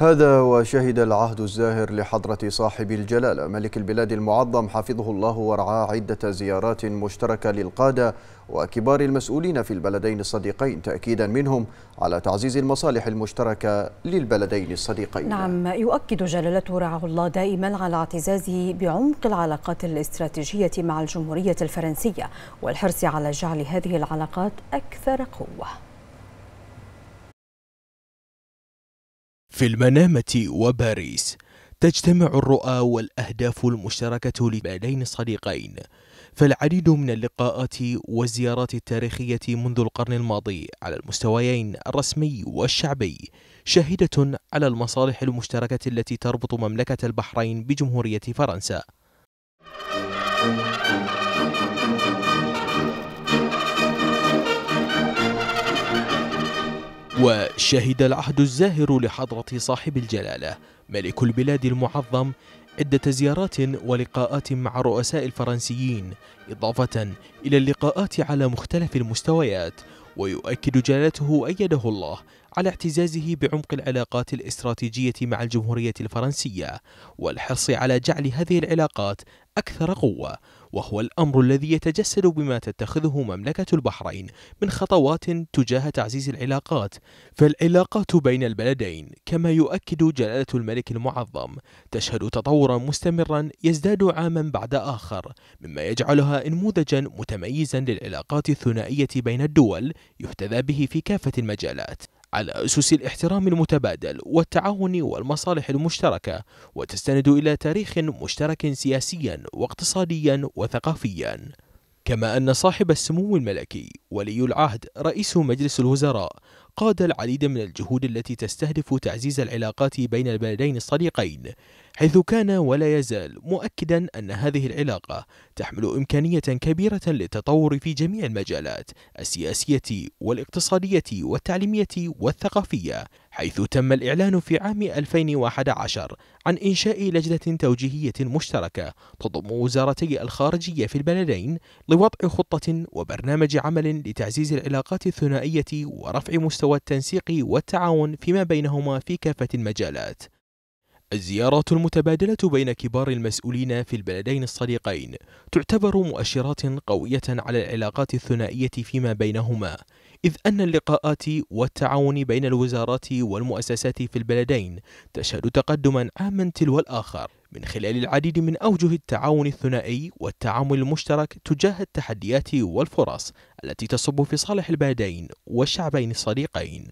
هذا وشهد العهد الزاهر لحضرة صاحب الجلالة ملك البلاد المعظم حفظه الله ورعاه عدة زيارات مشتركة للقادة وكبار المسؤولين في البلدين الصديقين تأكيدا منهم على تعزيز المصالح المشتركة للبلدين الصديقين نعم يؤكد جلالته رعاه الله دائما على اعتزازه بعمق العلاقات الاستراتيجية مع الجمهورية الفرنسية والحرص على جعل هذه العلاقات أكثر قوة في المنامة وباريس تجتمع الرؤى والأهداف المشتركة لبعدين الصديقين فالعديد من اللقاءات والزيارات التاريخية منذ القرن الماضي على المستويين الرسمي والشعبي شاهدة على المصالح المشتركة التي تربط مملكة البحرين بجمهورية فرنسا وشهد العهد الزاهر لحضرة صاحب الجلالة ملك البلاد المعظم عدة زيارات ولقاءات مع رؤساء الفرنسيين إضافة إلى اللقاءات على مختلف المستويات ويؤكد جلالته أيده الله على اعتزازه بعمق العلاقات الاستراتيجية مع الجمهورية الفرنسية والحرص على جعل هذه العلاقات أكثر قوة وهو الأمر الذي يتجسد بما تتخذه مملكة البحرين من خطوات تجاه تعزيز العلاقات فالعلاقات بين البلدين كما يؤكد جلالة الملك المعظم تشهد تطورا مستمرا يزداد عاما بعد آخر مما يجعلها انموذجا متميزا للعلاقات الثنائية بين الدول يهتذى به في كافة المجالات على أسس الاحترام المتبادل والتعاون والمصالح المشتركة وتستند إلى تاريخ مشترك سياسيا واقتصاديا وثقافيا كما أن صاحب السمو الملكي ولي العهد رئيس مجلس الوزراء قاد العديد من الجهود التي تستهدف تعزيز العلاقات بين البلدين الصديقين حيث كان ولا يزال مؤكدا أن هذه العلاقة تحمل إمكانية كبيرة للتطور في جميع المجالات السياسية والاقتصادية والتعليمية والثقافية حيث تم الإعلان في عام 2011 عن إنشاء لجنة توجيهية مشتركة تضم وزارتي الخارجية في البلدين لوضع خطة وبرنامج عمل لتعزيز العلاقات الثنائية ورفع مستوى التنسيق والتعاون فيما بينهما في كافة المجالات. الزيارات المتبادلة بين كبار المسؤولين في البلدين الصديقين تعتبر مؤشرات قوية على العلاقات الثنائية فيما بينهما، إذ أن اللقاءات والتعاون بين الوزارات والمؤسسات في البلدين تشهد تقدما عاما تلو الآخر من خلال العديد من أوجه التعاون الثنائي والتعامل المشترك تجاه التحديات والفرص التي تصب في صالح البلدين والشعبين الصديقين